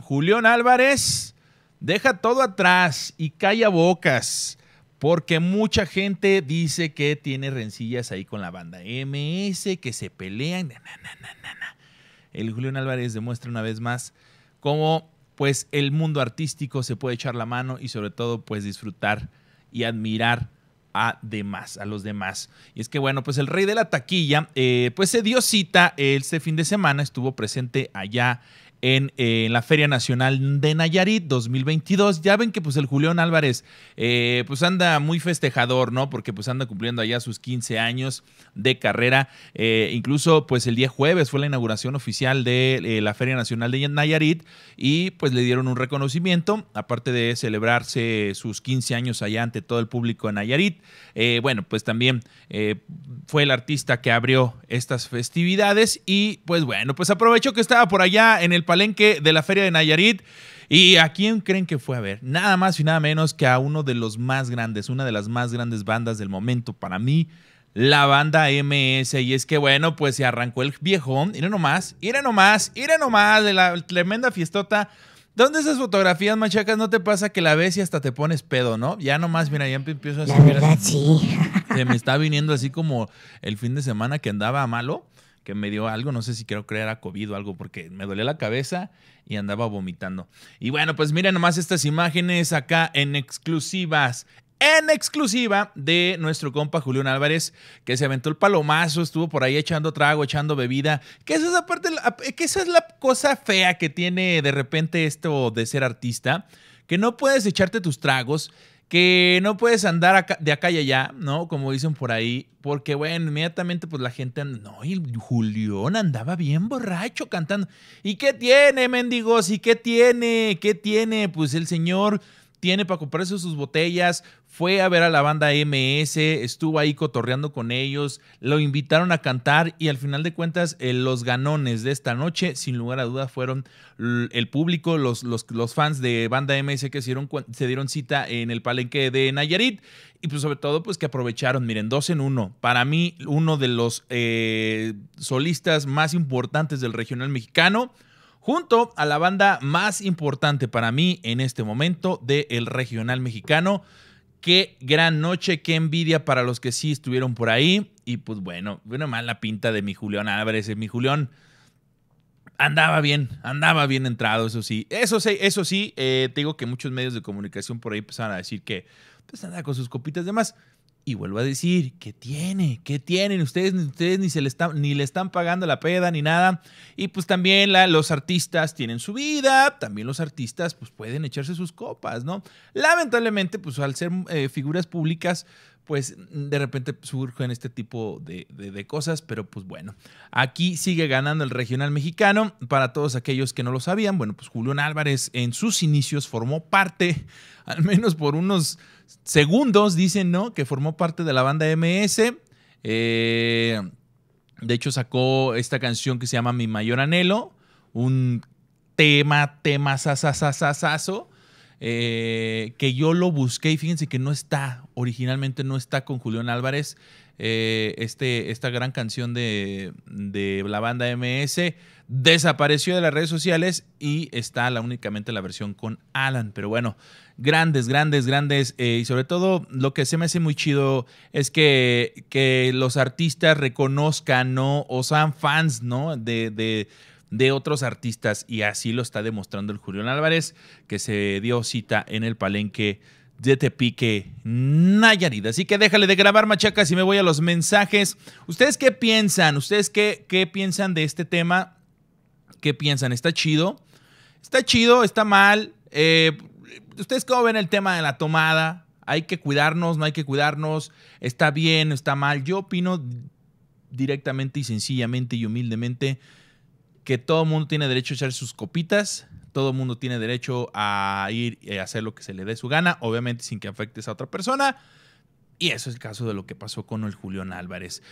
Julión Álvarez deja todo atrás y calla bocas, porque mucha gente dice que tiene rencillas ahí con la banda MS, que se pelean. el Julión Álvarez demuestra una vez más cómo pues el mundo artístico se puede echar la mano y sobre todo pues disfrutar y admirar a demás, a los demás. Y es que bueno, pues el rey de la taquilla eh, pues se dio cita este fin de semana, estuvo presente allá eh, en, la Feria Nacional de Nayarit 2022. Ya ven que pues el Julián Álvarez eh, pues anda muy festejador, ¿no? Porque pues anda cumpliendo allá sus 15 años de carrera. Eh, incluso pues el día jueves fue la inauguración oficial de la Feria Nacional de Nayarit y pues le dieron un reconocimiento, aparte de celebrarse sus 15 años allá ante todo el público de Nayarit. bueno, pues también fue el artista que abrió estas festividades y pues bueno, pues aprovechó que estaba por allá en el Palacio palenque de la Feria de Nayarit. ¿Y a quién creen que fue a ver? Nada más y nada menos que a uno de los más grandes, una de las más grandes bandas del momento para mí, la banda MS. Y es que, bueno, pues se arrancó el viejón. Mira nomás, mira nomás, mira nomás de la tremenda fiestota. ¿Dónde esas fotografías, machacas, no te pasa que la ves y hasta te pones pedo, no? Ya nomás, mira, ya empiezo a... La verdad, sí. Se me está viniendo así como el fin de semana que andaba malo que me dio algo, no sé si quiero creer a COVID o algo, porque me dolía la cabeza y andaba vomitando. Y bueno, pues miren nomás estas imágenes acá en exclusivas. En exclusiva de nuestro compa Julián Álvarez, que se aventó el palomazo, estuvo por ahí echando trago, echando bebida. Que es parte, que esa es la cosa fea que tiene de repente esto de ser artista, que no puedes echarte tus tragos, que no puedes andar de acá y allá, ¿no? Como dicen por ahí, porque, bueno, inmediatamente pues la gente, no, y Julián andaba bien borracho cantando. ¿Y qué tiene, mendigos? ¿Y qué tiene? ¿Qué tiene? Pues el señor tiene para comprarse sus botellas, fue a ver a la banda MS, estuvo ahí cotorreando con ellos, lo invitaron a cantar y al final de cuentas eh, los ganones de esta noche, sin lugar a dudas, fueron el público, los, fans de banda MS que se dieron, cita en el palenque de Nayarit y pues, sobre todo pues que aprovecharon, miren, dos en uno. Para mí, uno de los eh, solistas más importantes del regional mexicano junto a la banda más importante para mí en este momento del regional mexicano. Qué gran noche, qué envidia para los que sí estuvieron por ahí. Y pues bueno, bueno, mala la pinta de mi Julián Álvarez. Mi Julián andaba bien, andaba bien entrado, eso sí. Eso sí, eso sí, eh, te digo que muchos medios de comunicación por ahí empezaron a decir que pues andaba con sus copitas de más. Y vuelvo a decir, ¿qué tiene? ¿Qué tienen? Ustedes, ustedes ni, se le están, ni le están pagando la peda ni nada. Y pues también los artistas tienen su vida, también los artistas pues pueden echarse sus copas, ¿no? Lamentablemente, pues al ser eh, figuras públicas, pues de repente surgen este tipo de, de, cosas, pero pues bueno, aquí sigue ganando el regional mexicano. Para todos aquellos que no lo sabían, bueno, pues Julián Álvarez en sus inicios formó parte, al menos por unos segundos, dicen, ¿no? Que formó parte de la banda MS. Eh, de hecho, sacó esta canción que se llama Mi Mayor Anhelo. Un tema, tema, eh, que yo lo busqué y fíjense que no está, originalmente no está con Julián Álvarez. Eh, este, esta gran canción de, la banda MS desapareció de las redes sociales y está únicamente la versión con Alan. Pero bueno, grandes, grandes, grandes. Eh, y sobre todo lo que se me hace muy chido es que, que los artistas reconozcan, O sean fans, ¿no? de, de de otros artistas y así lo está demostrando el Julián Álvarez, que se dio cita en el palenque de pique Nayarit. Así que déjale de grabar machacas y me voy a los mensajes. ¿Ustedes qué piensan? ¿Ustedes qué, qué piensan de este tema? ¿Qué piensan? ¿Está chido? ¿Está chido? ¿Está mal? Eh, ¿Ustedes cómo ven el tema de la tomada? ¿Hay que cuidarnos? ¿No hay que cuidarnos? ¿Está bien? ¿Está mal? Yo opino directamente y sencillamente y humildemente que todo mundo tiene derecho a echar sus copitas, todo el mundo tiene derecho a ir y hacer lo que se le dé su gana, obviamente sin que afecte a otra persona. Y eso es el caso de lo que pasó con el Julián Álvarez.